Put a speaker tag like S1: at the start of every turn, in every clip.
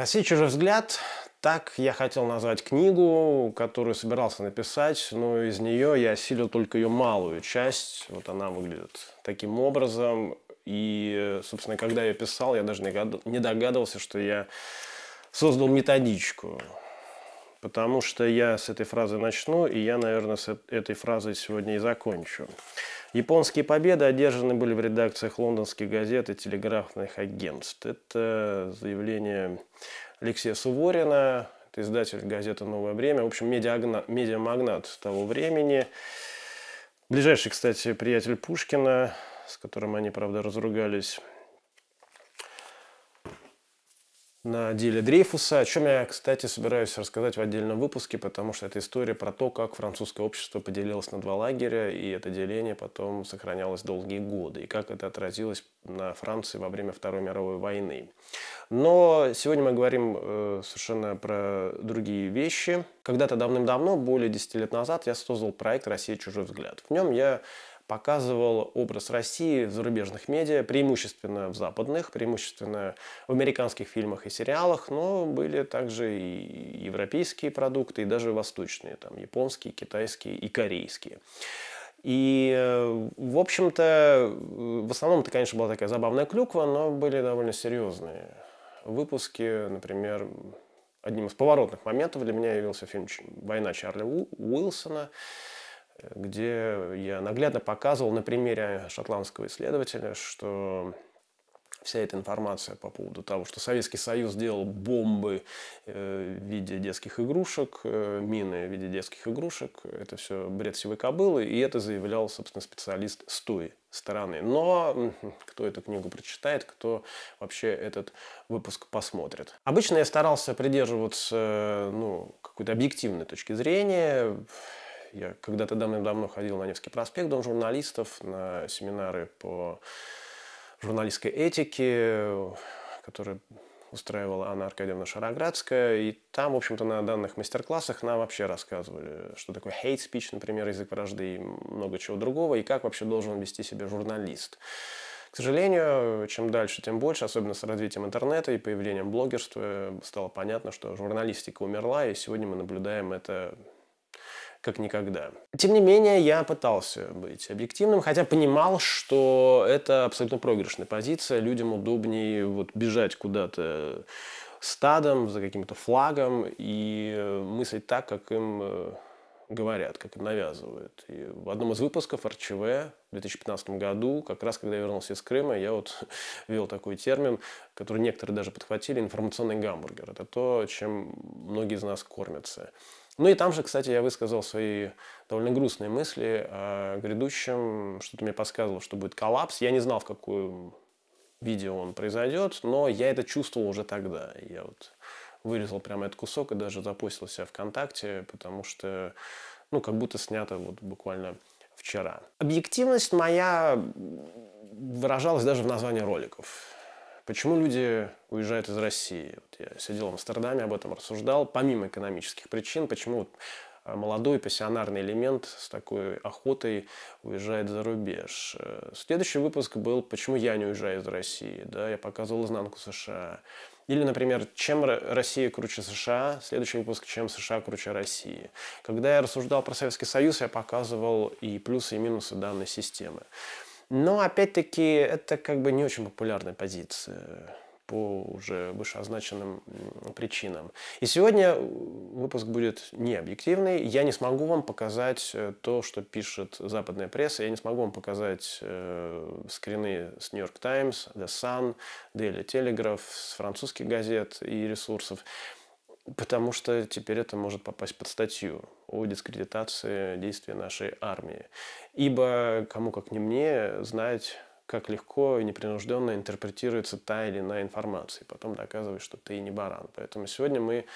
S1: «Россия. Чужой взгляд» Так я хотел назвать книгу, которую собирался написать, но из нее я осилил только ее малую часть. Вот она выглядит таким образом. И, собственно, когда я писал, я даже не догадывался, что я создал методичку. Потому что я с этой фразы начну, и я, наверное, с этой фразой сегодня и закончу. Японские победы одержаны были в редакциях лондонских газет и телеграфных агентств. Это заявление Алексея Суворина, это издатель газеты «Новое время», в общем, медиагна... медиамагнат того времени. Ближайший, кстати, приятель Пушкина, с которым они, правда, разругались на деле Дрейфуса, о чем я, кстати, собираюсь рассказать в отдельном выпуске, потому что это история про то, как французское общество поделилось на два лагеря, и это деление потом сохранялось долгие годы, и как это отразилось на Франции во время Второй мировой войны. Но сегодня мы говорим э, совершенно про другие вещи. Когда-то давным-давно, более 10 лет назад, я создал проект «Россия. Чужой взгляд». В нем я показывал образ России в зарубежных медиа, преимущественно в западных, преимущественно в американских фильмах и сериалах, но были также и европейские продукты, и даже восточные, там японские, китайские и корейские. И, э, в общем-то, э, в основном это, конечно, была такая забавная клюква, но были довольно серьезные выпуски. Например, одним из поворотных моментов для меня явился фильм «Война Чарли Уилсона», где я наглядно показывал на примере шотландского исследователя, что вся эта информация по поводу того, что Советский Союз делал бомбы э, в виде детских игрушек, э, мины в виде детских игрушек, это все бред сивой кобылы, и это заявлял, собственно, специалист с той стороны. Но кто эту книгу прочитает, кто вообще этот выпуск посмотрит. Обычно я старался придерживаться э, ну, какой-то объективной точки зрения, я когда-то давным-давно ходил на Невский проспект, Дом журналистов, на семинары по журналистской этике, которые устраивала Анна Аркадьевна Шароградская. И там, в общем-то, на данных мастер-классах нам вообще рассказывали, что такое hate speech, например, язык вражды и много чего другого, и как вообще должен вести себя журналист. К сожалению, чем дальше, тем больше, особенно с развитием интернета и появлением блогерства, стало понятно, что журналистика умерла, и сегодня мы наблюдаем это как никогда. Тем не менее, я пытался быть объективным, хотя понимал, что это абсолютно проигрышная позиция. Людям удобнее вот бежать куда-то стадом, за каким-то флагом и э, мыслить так, как им э, говорят, как им навязывают. И в одном из выпусков РЧВ в 2015 году, как раз когда я вернулся из Крыма, я вот ввел такой термин, который некоторые даже подхватили, информационный гамбургер. Это то, чем многие из нас кормятся. Ну и там же, кстати, я высказал свои довольно грустные мысли о грядущем. Что-то мне подсказывало, что будет коллапс. Я не знал, в какую видео он произойдет, но я это чувствовал уже тогда. Я вот вырезал прямо этот кусок и даже запустил себя ВКонтакте, потому что, ну, как будто снято вот буквально вчера. Объективность моя выражалась даже в названии роликов. Почему люди уезжают из России? Вот я сидел в Амстердаме, об этом рассуждал. Помимо экономических причин, почему вот а, молодой пассионарный элемент с такой охотой уезжает за рубеж. Э, следующий выпуск был «Почему я не уезжаю из России?». Да, я показывал изнанку США. Или, например, чем Россия круче США, следующий выпуск, чем США круче России. Когда я рассуждал про Советский Союз, я показывал и плюсы, и минусы данной системы. Но опять-таки это как бы не очень популярная позиция по уже вышеозначенным причинам. И сегодня э, выпуск будет необъективный. Я не смогу вам показать э, то, что пишет западная пресса. Я не смогу вам показать э, скрины с New York Times, The Sun, Daily Telegraph, с французских газет и ресурсов. Потому что теперь это может попасть под статью о дискредитации действия нашей армии. Ибо кому как не мне знать, как легко и непринужденно интерпретируется та или иная информация. И потом доказывать, что ты не баран. Поэтому сегодня мы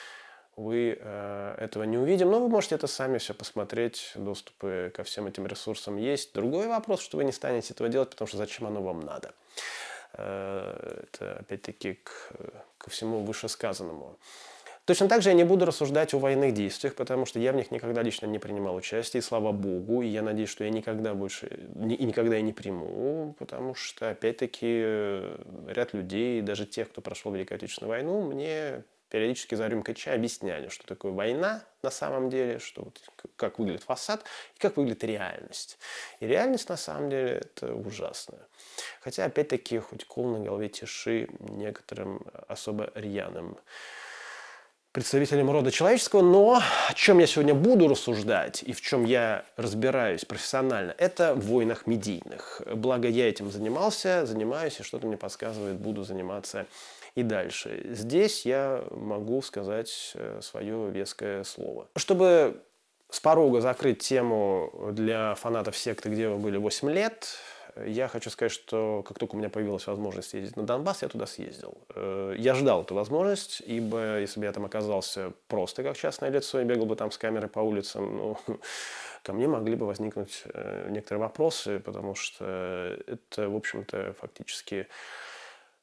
S1: вы э, этого не увидим, но вы можете это сами все посмотреть, доступы ко всем этим ресурсам есть. Другой вопрос, что вы не станете этого делать, потому что зачем оно вам надо? Э, это опять-таки к, э, ко всему вышесказанному. Точно так же я не буду рассуждать о военных действиях, потому что я в них никогда лично не принимал участие, и слава богу, и я надеюсь, что я никогда больше, и никогда и не приму, потому что, опять-таки, э, ряд людей, даже тех, кто прошел Великую Отечественную войну, мне периодически за рюмкой чая объясняли, что такое война на самом деле, что вот как выглядит фасад и как выглядит реальность. И реальность на самом деле это ужасно. Хотя опять-таки хоть кол на голове тиши некоторым особо рьяным представителем рода человеческого, но о чем я сегодня буду рассуждать и в чем я разбираюсь профессионально, это в войнах медийных. Благо я этим занимался, занимаюсь, и что-то мне подсказывает, буду заниматься и дальше. Здесь я могу сказать э, свое веское слово. Чтобы с порога закрыть тему для фанатов секты, где вы были 8 лет, я хочу сказать, что как только у меня появилась возможность ездить на Донбасс, я туда съездил. Э, я ждал эту возможность, ибо если бы я там оказался просто как частное лицо и бегал бы там с камерой по улицам, ну, ко мне могли бы возникнуть э, некоторые вопросы, потому что это, в общем-то, фактически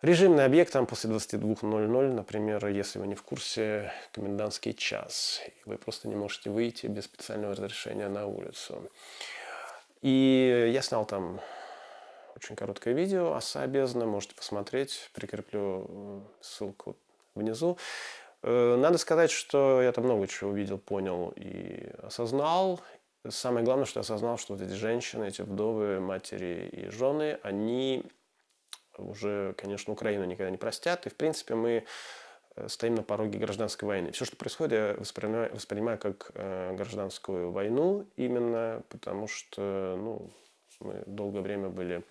S1: режимный объект там после 22.00, например, если вы не в курсе, комендантский час, и вы просто не можете выйти без специального разрешения на улицу. И я снял там очень короткое видео оса бездна, можете посмотреть, прикреплю э, ссылку внизу. Э, надо сказать, что я там много чего увидел, понял и осознал. Самое главное, что я осознал, что вот эти женщины, эти вдовы, матери и жены, они уже, конечно, Украину никогда не простят. И, в принципе, мы э, стоим на пороге гражданской войны. Все, что происходит, я воспринимаю, воспринимаю как гражданскую войну именно потому, что, ну, мы долгое время были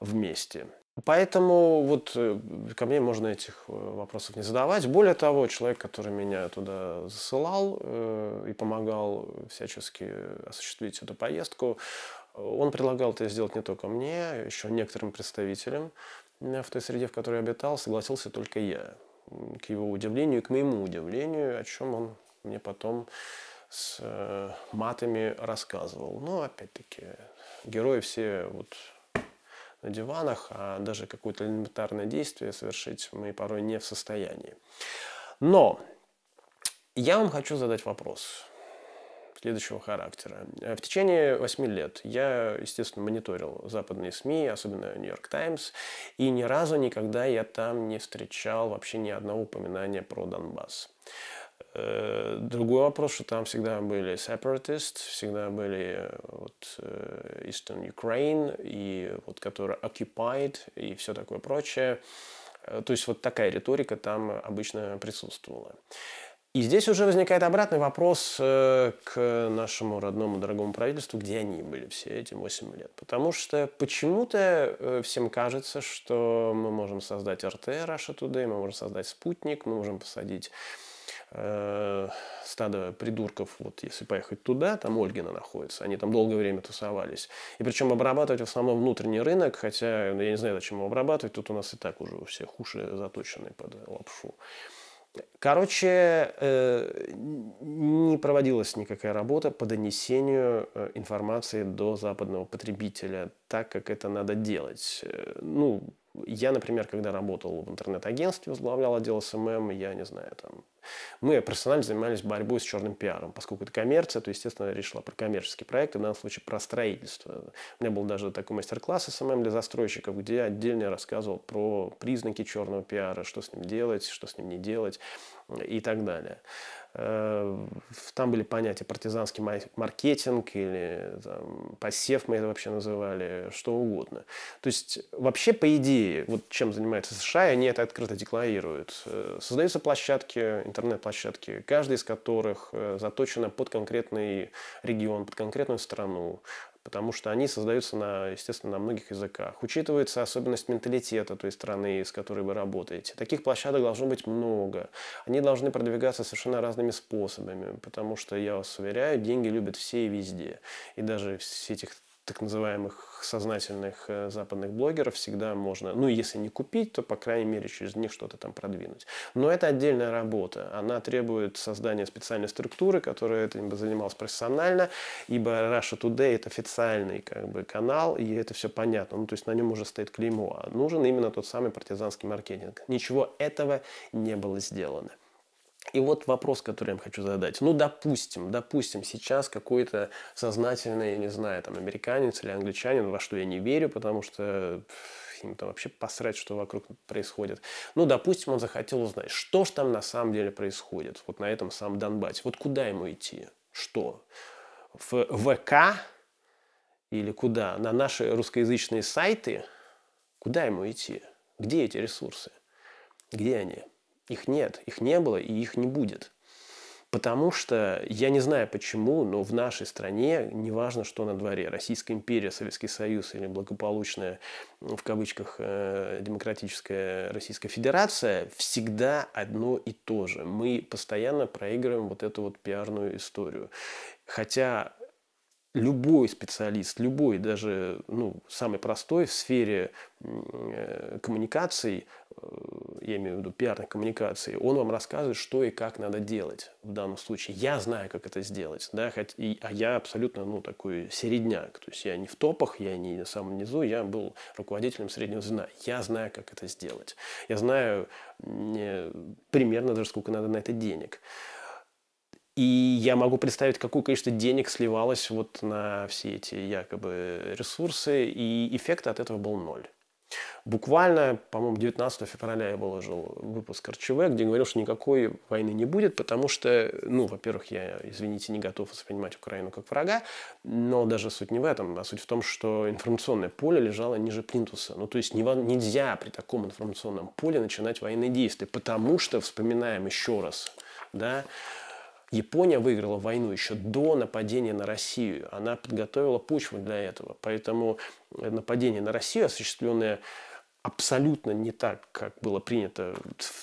S1: вместе. Поэтому вот э, ко мне можно этих э, вопросов не задавать. Более того, человек, который меня туда засылал э, и помогал всячески осуществить эту поездку, он предлагал это сделать не только мне, еще некоторым представителям в той среде, в которой я обитал, согласился только я. К его удивлению и к моему удивлению, о чем он мне потом с э, матами рассказывал. Но опять-таки, герои все вот на диванах, а даже какое-то элементарное действие совершить мы порой не в состоянии. Но я вам хочу задать вопрос следующего характера. Э, в течение восьми лет я, естественно, мониторил западные СМИ, особенно Нью-Йорк Таймс, и ни разу никогда я там не встречал вообще ни одного упоминания про Донбасс. Э, другой вопрос, что там всегда были сепаратисты, всегда были э, вот э, Eastern Ukraine, и вот которые occupied, и все такое прочее. То есть вот такая риторика там обычно присутствовала. И здесь уже возникает обратный вопрос к нашему родному дорогому правительству, где они были все эти 8 лет. Потому что почему-то всем кажется, что мы можем создать РТ Russia Today, мы можем создать спутник, мы можем посадить Э, стадо придурков, вот если поехать туда, там Ольгина находится, они там долгое время тусовались. И причем обрабатывать в основном внутренний рынок, хотя я не знаю, зачем его обрабатывать, тут у нас и так уже все всех уши заточены под лапшу. Короче, э, не проводилась никакая работа по донесению э, информации до западного потребителя, так как это надо делать. Э, ну, я, например, когда работал в интернет-агентстве, возглавлял отдел СММ, эм эм, я не знаю, там мы персонально занимались борьбой с черным пиаром, поскольку это коммерция, то, естественно, речь шла про коммерческие проекты, в данном случае про строительство. У меня был даже такой мастер-класс СММ эм эм для застройщиков, где я отдельно рассказывал про признаки черного пиара, что с ним делать, что с ним не делать и так далее. Э, там были понятия партизанский маркетинг или там, посев, мы это вообще называли, что угодно. То есть вообще, по идее, вот чем занимается США, они это открыто декларируют. Э, создаются площадки, интернет-площадки, каждая из которых э, заточена под конкретный регион, под конкретную страну потому что они создаются, на, естественно, на многих языках. Учитывается особенность менталитета той страны, с которой вы работаете. Таких площадок должно быть много. Они должны продвигаться совершенно разными способами, потому что, я вас уверяю, деньги любят все и везде. И даже все этих так называемых сознательных э, западных блогеров всегда можно, ну, если не купить, то, по крайней мере, через них что-то там продвинуть. Но это отдельная работа. Она требует создания специальной структуры, которая этим бы занималась профессионально, ибо Russia Today – это официальный как бы, канал, и это все понятно. Ну, то есть на нем уже стоит клеймо. А нужен именно тот самый партизанский маркетинг. Ничего этого не было сделано. И вот вопрос, который я им хочу задать. Ну, допустим, допустим, сейчас какой-то сознательный, я не знаю, там, американец или англичанин, во что я не верю, потому что им там вообще посрать, что вокруг происходит. Ну, допустим, он захотел узнать, что же там на самом деле происходит, вот на этом самом Донбассе. Вот куда ему идти? Что? В ВК или куда? На наши русскоязычные сайты? Куда ему идти? Где эти ресурсы? Где они? Их нет, их не было и их не будет. Потому что, я не знаю почему, но в нашей стране, неважно, что на дворе, Российская империя, Советский Союз или благополучная, ну, в кавычках, э, демократическая Российская Федерация, всегда одно и то же. Мы постоянно проигрываем вот эту вот пиарную историю. Хотя любой специалист, любой, даже ну, самый простой в сфере э, коммуникаций, э, я имею в виду пиарной коммуникации, он вам рассказывает, что и как надо делать в данном случае. Я знаю, как это сделать, да, хоть, и, а я абсолютно ну, такой середняк, то есть я не в топах, я не на самом низу, я был руководителем среднего звена. Я знаю, как это сделать. Я знаю примерно даже сколько надо на это денег. И я могу представить, какое количество денег сливалось вот на все эти якобы ресурсы, и эффект от этого был ноль. Буквально, по-моему, 19 февраля я выложил выпуск РЧВ, где говорил, что никакой войны не будет, потому что, ну, во-первых, я, извините, не готов воспринимать Украину как врага, но даже суть не в этом, а суть в том, что информационное поле лежало ниже плинтуса. Ну, то есть не нельзя при таком информационном поле начинать военные действия, потому что, вспоминаем еще раз, да, Япония выиграла войну еще до нападения на Россию. Она подготовила почву для этого. Поэтому э, нападение на Россию, осуществленное абсолютно не так, как было принято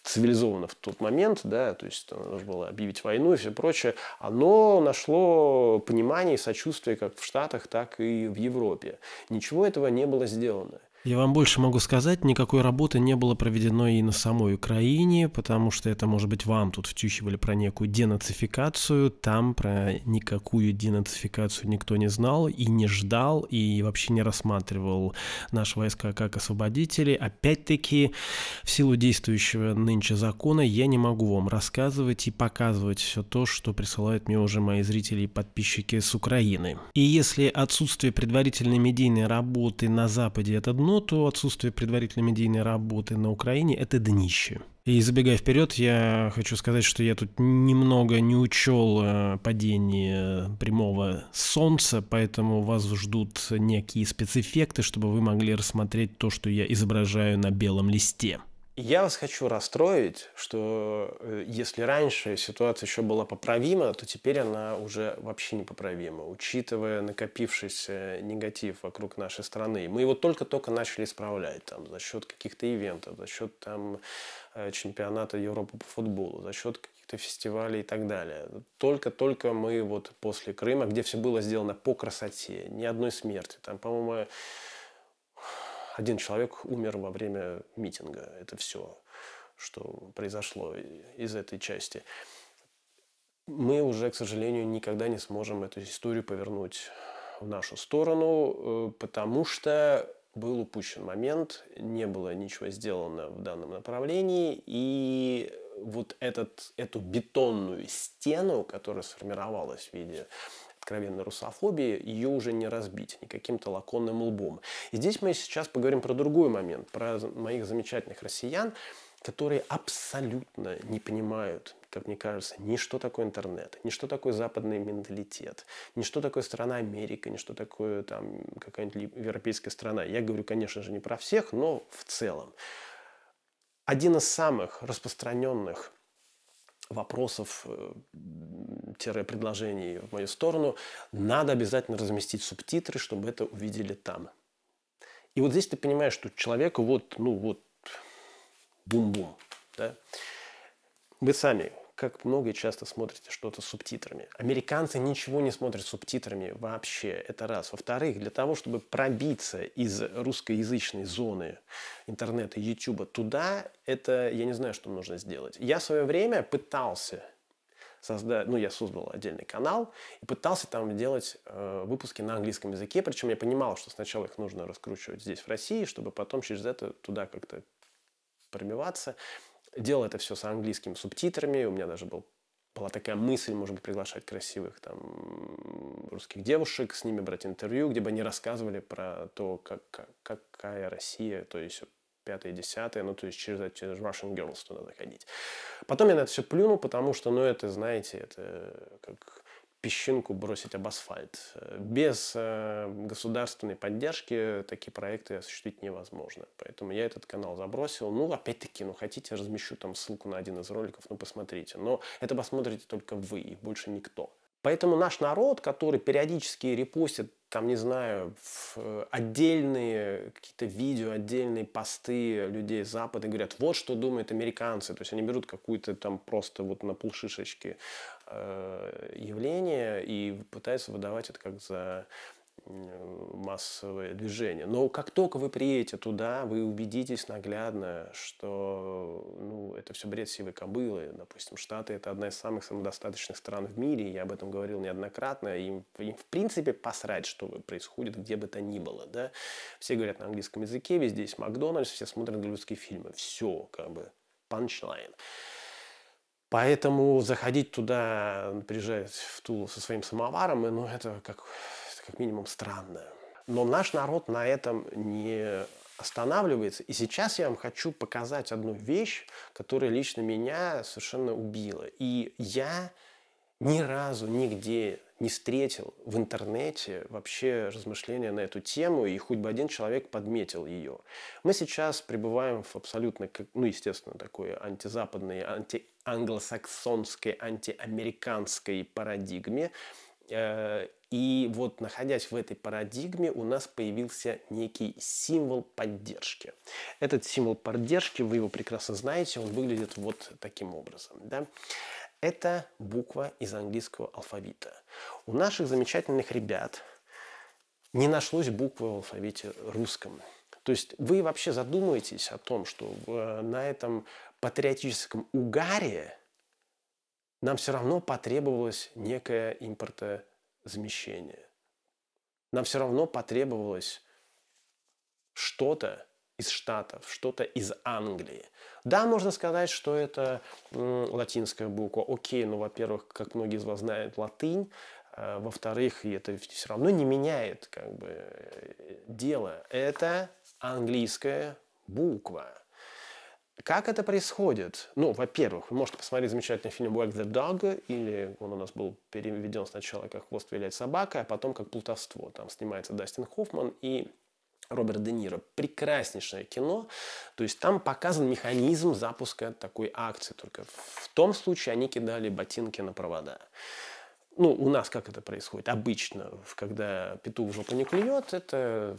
S1: цивилизованно в тот момент, да, то есть нужно было объявить войну и все прочее, оно нашло понимание и сочувствие как в Штатах, так и в Европе. Ничего этого не было сделано. Я вам больше могу сказать, никакой работы не было проведено и на самой Украине, потому что это, может быть, вам тут втющивали про некую денацификацию, там про никакую денацификацию никто не знал и не ждал, и вообще не рассматривал наши войска как освободители. Опять-таки, в силу действующего нынче закона, я не могу вам рассказывать и показывать все то, что присылают мне уже мои зрители и подписчики с Украины. И если отсутствие предварительной медийной работы на Западе это дно, страну, то отсутствие предварительной медийной работы на Украине – это днище. И забегая вперед, я хочу сказать, что я тут немного не учел э, падение прямого солнца, поэтому вас ждут некие спецэффекты, чтобы вы могли рассмотреть то, что я изображаю на белом листе. Я вас хочу расстроить, что э, если раньше ситуация еще была поправима, то теперь она уже вообще непоправима, учитывая накопившийся негатив вокруг нашей страны. Мы его только-только начали исправлять там, за счет каких-то ивентов, за счет там, э, чемпионата Европы по футболу, за счет каких-то фестивалей и так далее. Только-только мы вот после Крыма, где все было сделано по красоте, ни одной смерти. Там, по-моему, один человек умер во время митинга. Это все, что произошло из этой части. Мы уже, к сожалению, никогда не сможем эту историю повернуть в нашу сторону, э, потому что был упущен момент, не было ничего сделано в данном направлении, и вот этот, эту бетонную стену, которая сформировалась в виде откровенной русофобии, ее уже не разбить никаким-то лаконным лбом. И здесь мы сейчас поговорим про другой момент, про моих замечательных россиян, которые абсолютно не понимают, как мне кажется, ни что такое интернет, ни что такое западный менталитет, ни что такое страна Америка, ни что такое там какая-нибудь европейская страна. Я говорю, конечно же, не про всех, но в целом. Один из самых распространенных вопросов, э, предложений в мою сторону, надо обязательно разместить субтитры, чтобы это увидели там. И вот здесь ты понимаешь, что человеку вот, ну вот, бум-бум. Да? Вы сами как много и часто смотрите что-то с субтитрами. Американцы ничего не смотрят с субтитрами вообще, это раз. Во-вторых, для того, чтобы пробиться из русскоязычной зоны интернета, ютуба туда, это я не знаю, что нужно сделать. Я в свое время пытался создать, ну, я создал отдельный канал и пытался там делать э, выпуски на английском языке, причем я понимал, что сначала их нужно раскручивать здесь, в России, чтобы потом через это туда как-то промиваться делал это все с английскими субтитрами, у меня даже был была такая мысль, может быть, приглашать красивых там русских девушек, с ними брать интервью, где бы они рассказывали про то, как, как, какая Россия, то есть пятое, десятое, ну, то есть через, через Russian Girls туда заходить. Потом я на это все плюнул, потому что, ну, это, знаете, это как песчинку бросить об асфальт. Без э, государственной поддержки такие проекты осуществить невозможно. Поэтому я этот канал забросил. Ну, опять-таки, ну, хотите, размещу там ссылку на один из роликов, ну, посмотрите. Но это посмотрите только вы и больше никто. Поэтому наш народ, который периодически репостит там, не знаю, э, отдельные какие-то видео, отдельные посты людей Запада говорят, вот что думают американцы. То есть они берут какую-то там просто вот на полшишечки э, явление и пытаются выдавать это как за Э, массовое движение. Но как только вы приедете туда, вы убедитесь наглядно, что ну, это все бред сивой кобылы. Допустим, Штаты – это одна из самых самодостаточных стран в мире, я об этом говорил неоднократно. Им, им в принципе посрать, что происходит, где бы то ни было. Да? Все говорят на английском языке, везде есть Макдональдс, все смотрят голливудские фильмы. Все, как бы, панчлайн. Поэтому заходить туда, приезжать в Тулу со своим самоваром, э, ну, это как как минимум странное. Но наш народ на этом не останавливается. И сейчас я вам хочу показать одну вещь, которая лично меня совершенно убила. И я ни разу нигде не встретил в интернете вообще размышления на эту тему, и хоть бы один человек подметил ее. Мы сейчас пребываем в абсолютно, ну, естественно, такой антизападной, антианглосаксонской, антиамериканской парадигме, э, и вот находясь в этой парадигме, у нас появился некий символ поддержки. Этот символ поддержки, вы его прекрасно знаете, он выглядит вот таким образом. Да? Это буква из английского алфавита. У наших замечательных ребят не нашлось буквы в алфавите русском. То есть вы вообще задумаетесь о том, что э, на этом патриотическом угаре нам все равно потребовалось некое импорта Замещения. Нам все равно потребовалось что-то из Штатов, что-то из Англии. Да, можно сказать, что это латинская буква. Окей, ну, во-первых, как многие из вас знают, латынь. А, во-вторых, это все равно не меняет как бы, э, дело. Это английская буква. Как это происходит? Ну, во-первых, вы можете посмотреть замечательный фильм «Wag the Dog», или он у нас был переведен сначала как «Хвост виляет собака», а потом как «Плутовство». Там снимается Дастин Хоффман и Роберт Де Ниро. Прекраснейшее кино. То есть там показан механизм запуска такой акции. Только в том случае они кидали ботинки на провода. Ну, у нас как это происходит? Обычно, когда петух в жопу не клюет, это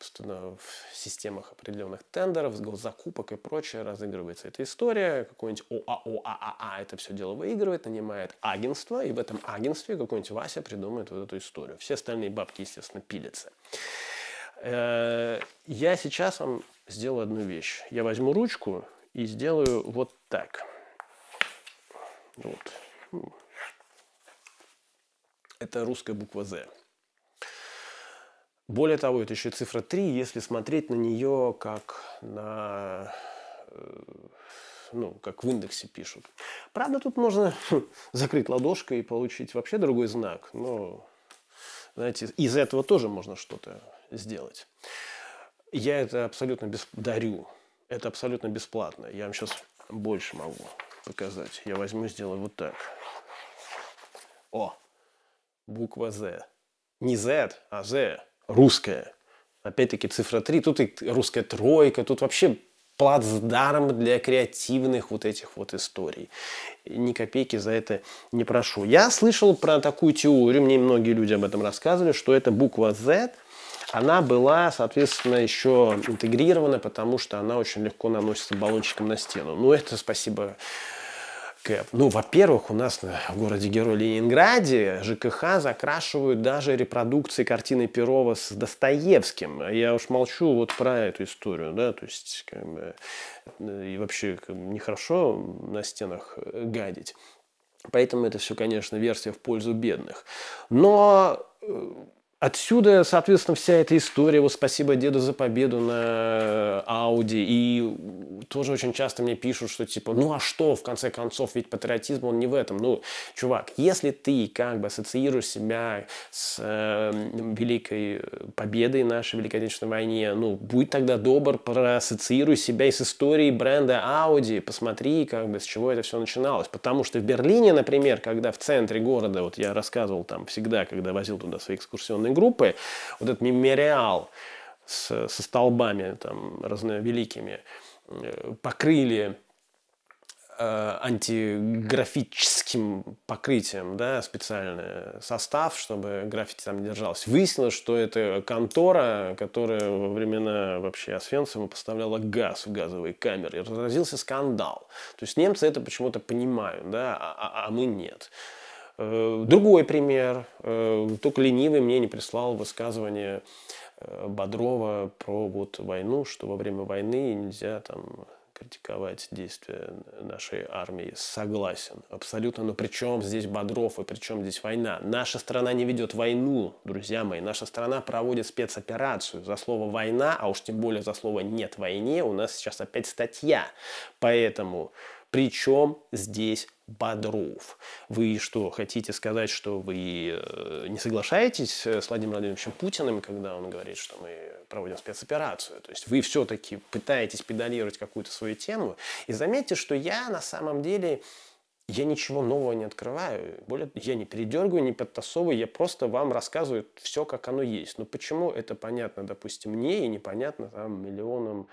S1: собственно, в системах определенных тендеров, госзакупок и прочее разыгрывается эта история. Какой-нибудь ОАО, ААА это все дело выигрывает, нанимает агентство, и в этом агентстве какой-нибудь Вася придумает вот эту историю. Все остальные бабки, естественно, пилятся. Э, я сейчас вам сделаю одну вещь. Я возьму ручку и сделаю вот так. Вот. Хм. Это русская буква «З». Более того, это еще цифра 3, если смотреть на нее как на э, ну, как в индексе пишут. Правда, тут можно хм, закрыть ладошкой и получить вообще другой знак, но, знаете, из этого тоже можно что-то сделать. Я это абсолютно без... дарю. Это абсолютно бесплатно. Я вам сейчас больше могу показать. Я возьму, сделаю вот так. О, буква Z. Не Z, а Z русская. Опять-таки цифра 3, тут и русская тройка, тут вообще плацдарм для креативных вот этих вот историй. Ни копейки за это не прошу. Я слышал про такую теорию, мне многие люди об этом рассказывали, что эта буква Z, она была, соответственно, еще интегрирована, потому что она очень легко наносится баллончиком на стену. Ну, это спасибо Кэп? Ну, во-первых, у нас в городе-герой Ленинграде ЖКХ закрашивают даже репродукции картины Перова с Достоевским. Я уж молчу вот про эту историю, да, то есть как бы, и вообще как бы, нехорошо на стенах гадить. Поэтому это все, конечно, версия в пользу бедных. Но э, Отсюда, соответственно, вся эта история, вот спасибо деду за победу на Ауди. И тоже очень часто мне пишут, что типа, ну а что, в конце концов, ведь патриотизм, он не в этом. Ну, чувак, если ты как бы ассоциируешь себя с э, великой победой нашей Великой Отечественной войне, ну, будь тогда добр, проассоциируй себя и с историей бренда Ауди, посмотри, как бы, с чего это все начиналось. Потому что в Берлине, например, когда в центре города, вот я рассказывал там всегда, когда возил туда свои экскурсионные определенной группы, вот этот мемориал с, со столбами там разновеликими э, покрыли э, антиграфическим покрытием, да, специальный состав, чтобы граффити там не держалось. Выяснилось, что это контора, которая во времена вообще Освенцима поставляла газ в газовые камеры. И разразился скандал. То есть немцы это почему-то понимают, да, а, а, а мы нет. Э, другой пример. Э, только ленивый мне не прислал высказывание э, Бодрова про вот войну, что во время войны нельзя там критиковать действия нашей армии. Согласен, абсолютно. Но при чем здесь Бодров и при чем здесь война? Наша страна не ведет войну, друзья мои. Наша страна проводит спецоперацию. За слово «война», а уж тем более за слово «нет войне» у нас сейчас опять статья. Поэтому при чем здесь Бодров. Вы что, хотите сказать, что вы э, не соглашаетесь э, с Владимиром Владимировичем Путиным, когда он говорит, что мы проводим спецоперацию? То есть вы все-таки пытаетесь педалировать какую-то свою тему. И заметьте, что я на самом деле я ничего нового не открываю. Более, я не передергиваю, не подтасовываю, я просто вам рассказываю все, как оно есть. Но почему это понятно, допустим, мне и непонятно там миллионам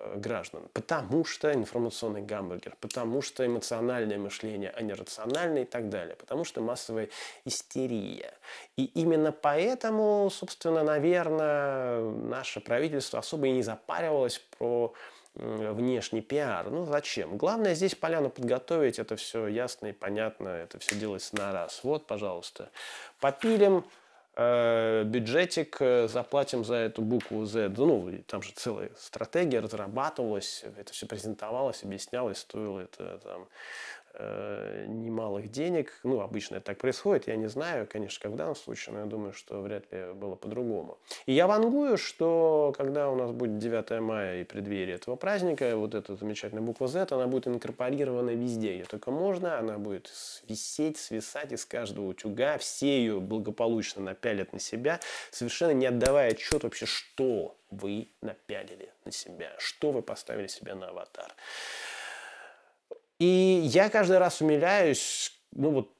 S1: Э, граждан. Потому что информационный гамбургер, потому что эмоциональное мышление, а не рациональное и так далее, потому что массовая истерия. И именно поэтому, собственно, наверное, наше правительство особо и не запаривалось про внешний пиар. Ну зачем? Главное здесь поляну подготовить, это все ясно и понятно, это все делается на раз. Вот, пожалуйста, попилим, Э, бюджетик, э, заплатим за эту букву Z. Ну, там же целая стратегия разрабатывалась, это все презентовалось, объяснялось, стоило это там Э, немалых денег. Ну, обычно это так происходит, я не знаю, конечно, когда в данном случае, но я думаю, что вряд ли было по-другому. И я вангую, что когда у нас будет 9 мая и преддверие этого праздника, вот эта замечательная буква Z, она будет инкорпорирована везде, ее только можно, она будет висеть, свисать из каждого утюга, все ее благополучно напялят на себя, совершенно не отдавая отчет вообще, что вы напялили на себя, что вы поставили себе на аватар. И я каждый раз умиляюсь, ну вот,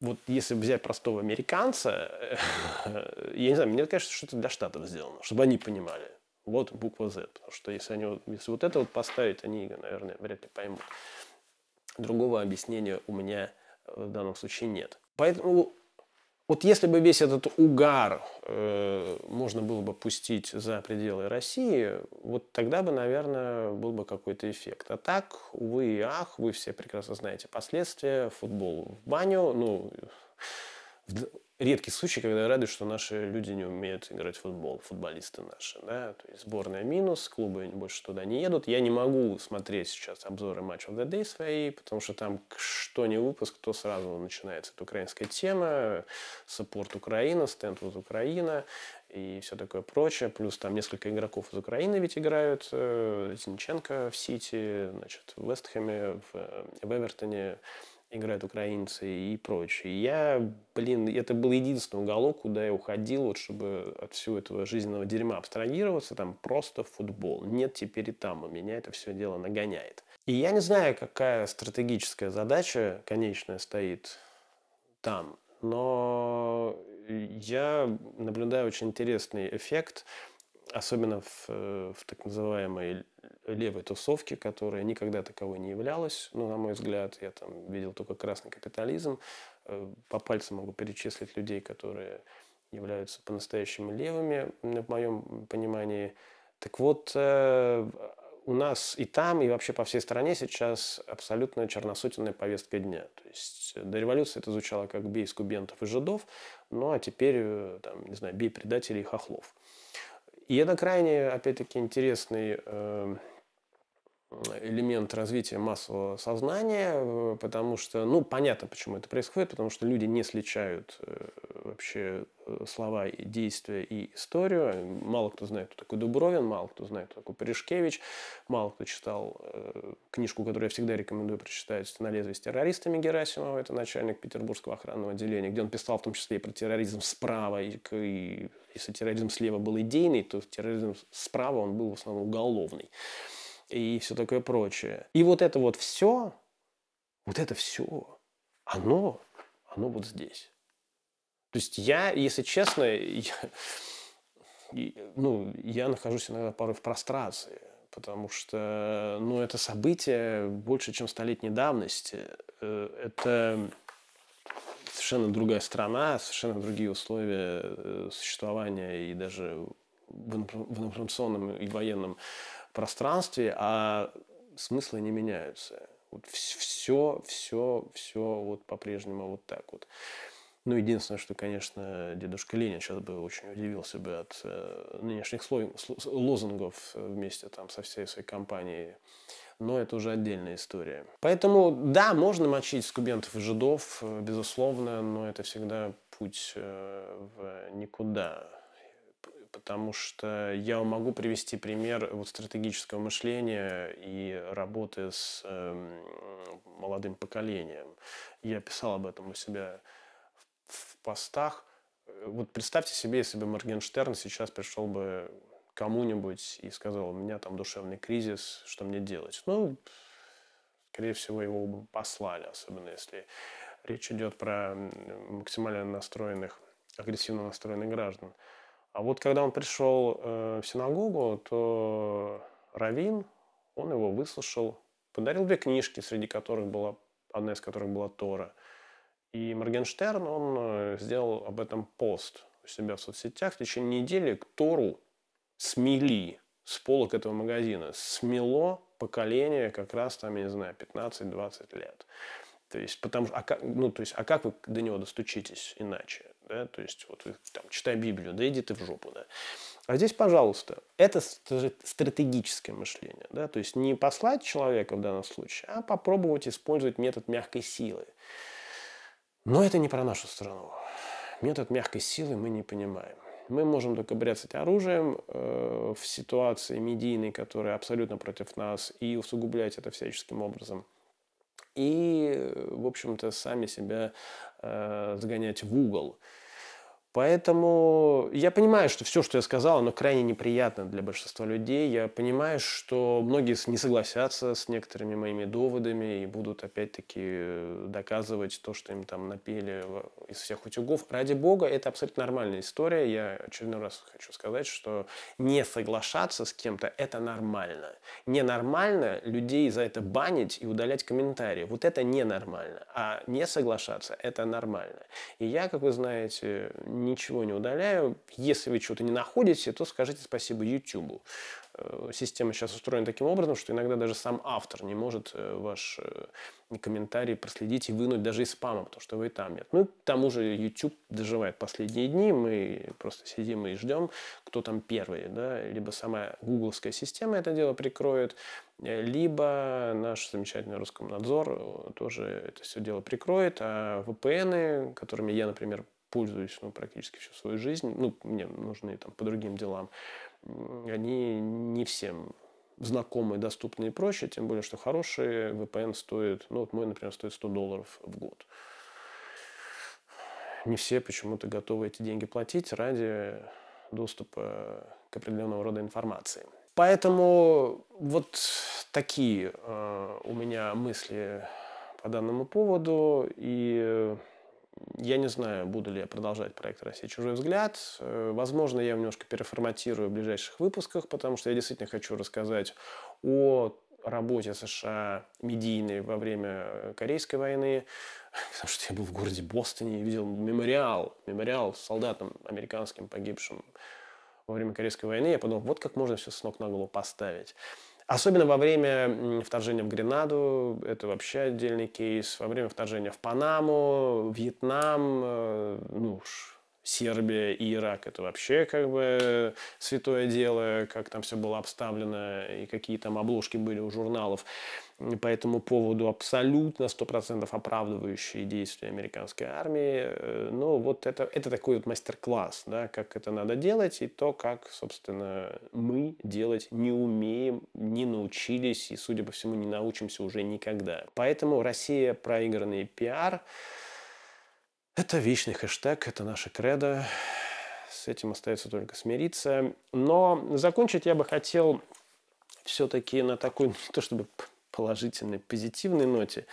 S1: вот если взять простого американца, я не знаю, мне кажется, что это для штатов сделано, чтобы они понимали. Вот буква Z, потому что если, они, если вот это вот поставить, они наверное, вряд ли поймут. Другого объяснения у меня в данном случае нет. Поэтому вот если бы весь этот угар э, можно было бы пустить за пределы России, вот тогда бы, наверное, был бы какой-то эффект. А так, увы и ах, вы все прекрасно знаете последствия. Футбол в баню, ну, редкий случай, когда я радуюсь, что наши люди не умеют играть в футбол, футболисты наши, да, то есть сборная минус, клубы больше туда не едут. Я не могу смотреть сейчас обзоры матча of the Day свои, потому что там что не выпуск, то сразу начинается эта украинская тема, саппорт Украина, стенд вот Украина и все такое прочее. Плюс там несколько игроков из Украины ведь играют. Э, Зинченко в Сити, значит, в Вестхэме, в, э, в Эвертоне, играют украинцы и прочее. Я, блин, это был единственный уголок, куда я уходил, вот чтобы от всего этого жизненного дерьма абстрагироваться, там просто футбол. Нет, теперь и там, у меня это все дело нагоняет. И я не знаю, какая стратегическая задача конечная стоит там, но я наблюдаю очень интересный эффект – особенно в, э, в так называемой левой тусовке, которая никогда таковой не являлась. Ну, на мой взгляд, я там видел только красный капитализм. Э, по пальцам могу перечислить людей, которые являются по-настоящему левыми, в моем понимании. Так вот, э, у нас и там, и вообще по всей стране сейчас абсолютно черносотенная повестка дня. То есть до революции это звучало как «бей скубентов и жидов», ну а теперь, там, не знаю, «бей предателей и хохлов». И это крайне, опять-таки, интересный эм, элемент развития массового сознания, э, потому что, ну, понятно, почему это происходит, потому что люди не сличают э, вообще э, слова, действия и историю. Мало кто знает, кто такой Дубровин, мало кто знает, кто такой Пришкевич, мало кто читал э, книжку, которую я всегда рекомендую прочитать «На лезвие с террористами» Герасимова, это начальник Петербургского охранного отделения, где он писал в том числе и про терроризм справа, и, и если терроризм слева был идейный, то терроризм справа он был в основном уголовный и все такое прочее. И вот это вот все, вот это все, оно, оно вот здесь. То есть я, если честно, я, ну, я нахожусь иногда порой в прострации, потому что ну, это событие больше, чем столетней давности. Э, это совершенно другая страна, совершенно другие условия э, существования и даже в информационном и военном пространстве, а смыслы не меняются. Вот все, все, все вот по-прежнему вот так вот. Ну, единственное, что, конечно, дедушка Ленин сейчас бы очень удивился бы от э, нынешних слой, лозунгов э, вместе там со всей своей компанией. Но это уже отдельная история. Поэтому, да, можно мочить скубентов и жидов, э, безусловно, но это всегда путь э, в никуда. Потому что я могу привести пример вот стратегического мышления и работы с э, молодым поколением. Я писал об этом у себя в постах. Э, вот представьте себе, если бы Моргенштерн сейчас пришел бы кому-нибудь и сказал, у меня там душевный кризис, что мне делать? Ну, скорее всего, его бы послали, особенно если речь идет про максимально настроенных, агрессивно настроенных граждан. А вот когда он пришел э, в синагогу, то Равин, он его выслушал, подарил две книжки, среди которых была, одна из которых была Тора – и Моргенштерн, он э, сделал об этом пост у себя в соцсетях. В течение недели к Тору смели с полок этого магазина. Смело поколение как раз там, я не знаю, 15-20 лет. То есть, потому а как, ну, то есть, а как вы до него достучитесь иначе? Да? То есть, вот там, читай Библию, да иди ты в жопу, да. А здесь, пожалуйста, это стратегическое мышление, да, то есть не послать человека в данном случае, а попробовать использовать метод мягкой силы. Но это не про нашу страну. Метод мягкой силы мы не понимаем. Мы можем только бряцать оружием э, в ситуации медийной, которая абсолютно против нас, и усугублять это всяческим образом. И, э, в общем-то, сами себя э, загонять в угол. Поэтому я понимаю, что все, что я сказал, оно крайне неприятно для большинства людей. Я понимаю, что многие не согласятся с некоторыми моими доводами и будут опять-таки э, доказывать то, что им там напели из всех утюгов. Ради бога, это абсолютно нормальная история. Я очередной раз хочу сказать, что не соглашаться с кем-то – это нормально. Ненормально людей за это банить и удалять комментарии. Вот это ненормально. А не соглашаться – это нормально. И я, как вы знаете, ничего не удаляю. Если вы чего-то не находите, то скажите спасибо YouTube. Э, система сейчас устроена таким образом, что иногда даже сам автор не может э, ваш э, комментарий проследить и вынуть даже из спама, потому что вы и там нет. Ну, к тому же YouTube доживает последние дни, мы просто сидим и ждем, кто там первый, да, либо сама гугловская система это дело прикроет, либо наш замечательный Роскомнадзор тоже это все дело прикроет, а VPN, которыми я, например, пользуюсь ну, практически всю свою жизнь, ну, мне нужны там по другим делам, они не всем знакомые, доступные и прочее, тем более, что хорошие VPN стоит, ну вот мой, например, стоит 100 долларов в год. Не все почему-то готовы эти деньги платить ради доступа к определенного рода информации. Поэтому вот такие э, у меня мысли по данному поводу. И я не знаю, буду ли я продолжать проект «Россия. Чужой взгляд». Э, возможно, я немножко переформатирую в ближайших выпусках, потому что я действительно хочу рассказать о работе США медийной во время э, Корейской войны, потому что я был в городе Бостоне и видел мемориал, мемориал солдатам американским погибшим во время Корейской войны. Я подумал, вот как можно все с ног на голову поставить. Особенно во время вторжения в Гренаду, это вообще отдельный кейс, во время вторжения в Панаму, Вьетнам, э, ну уж Сербия и Ирак это вообще как бы святое дело, как там все было обставлено и какие там обложки были у журналов по этому поводу абсолютно сто процентов оправдывающие действия американской армии. Э, Но ну, вот это, это такой вот мастер-класс, да, как это надо делать, и то, как, собственно, мы делать не умеем, не научились, и, судя по всему, не научимся уже никогда. Поэтому Россия проигранный пиар, это вечный хэштег, это наша кредо. С этим остается только смириться. Но закончить я бы хотел все-таки на такой, не то чтобы положительной, позитивной ноте.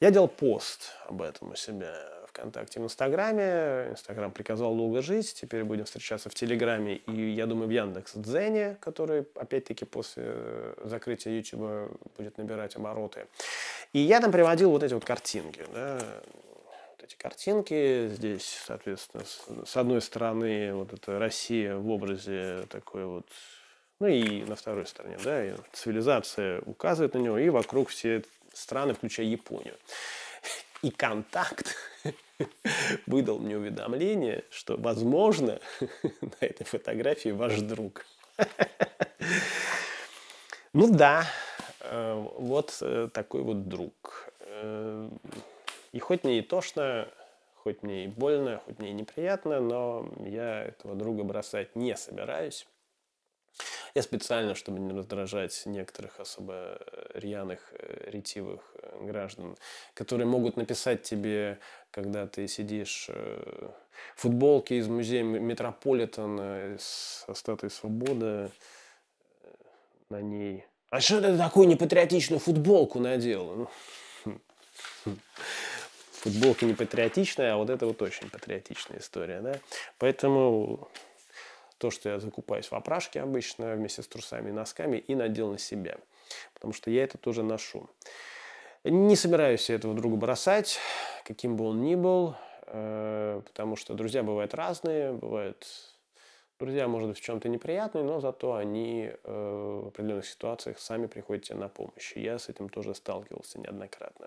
S1: Я делал пост об этом у себя ВКонтакте в Инстаграме. Инстаграм приказал долго жить. Теперь будем встречаться в Телеграме и, я думаю, в Яндекс Дзене, который, опять-таки, после э, закрытия Ютуба будет набирать обороты. И я там приводил вот эти вот картинки. Да? эти картинки. Здесь, соответственно, с, ну, с одной стороны вот эта Россия в образе такой вот, ну и на второй стороне, да, и цивилизация указывает на него, и вокруг все страны, включая Японию. И контакт выдал мне уведомление, что, возможно, на этой фотографии ваш друг. Ну да, э, вот э, такой вот друг. Э, и хоть мне и тошно, хоть мне и больно, хоть мне и неприятно, но я этого друга бросать не собираюсь. Я специально, чтобы не раздражать некоторых особо э, рьяных, э, ретивых э, граждан, которые могут написать тебе, когда ты сидишь в футболке из музея Метрополитен со статуей свободы на ней. А что ты такую непатриотичную футболку надел? Ну, хм футболки не патриотичные, а вот это вот очень патриотичная история, да. Поэтому то, что я закупаюсь в опрашке обычно вместе с трусами и носками и надел на себя, потому что я это тоже ношу. Не собираюсь я этого друга бросать, каким бы он ни был, э, потому что друзья бывают разные, бывают Друзья, может быть, в чем-то неприятные, но зато они э, в определенных ситуациях сами приходят тебе на помощь. И я с этим тоже сталкивался неоднократно.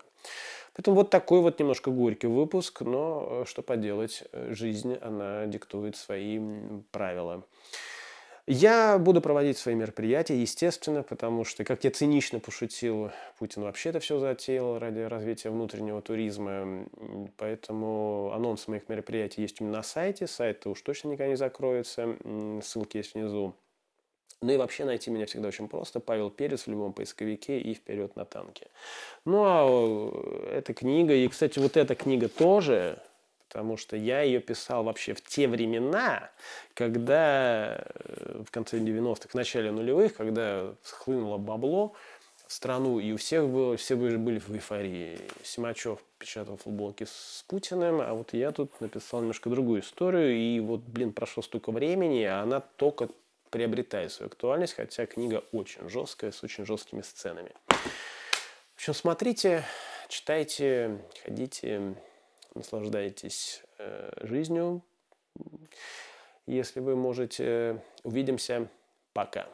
S1: Поэтому вот такой вот немножко горький выпуск, но э, что поделать, э, жизнь, она диктует свои правила. Я буду проводить свои мероприятия, естественно, потому что, как я цинично пошутил, Путин вообще это все затеял ради развития внутреннего туризма. Поэтому анонс моих мероприятий есть у меня на сайте. Сайт уж точно никогда не закроется. Ссылки есть внизу. Ну и вообще найти меня всегда очень просто. Павел Перец в любом поисковике и вперед на танке. Ну а э, эта книга, и, кстати, вот эта книга тоже потому что я ее писал вообще в те времена, когда э, в конце 90-х, в начале нулевых, когда схлынуло бабло в страну, и у всех было, все были в эйфории. Симачев печатал футболки с Путиным, а вот я тут написал немножко другую историю, и вот, блин, прошло столько времени, а она только приобретает свою актуальность, хотя книга очень жесткая, с очень жесткими сценами. В общем, смотрите, читайте, ходите, наслаждайтесь э, жизнью. Если вы можете, увидимся. Пока.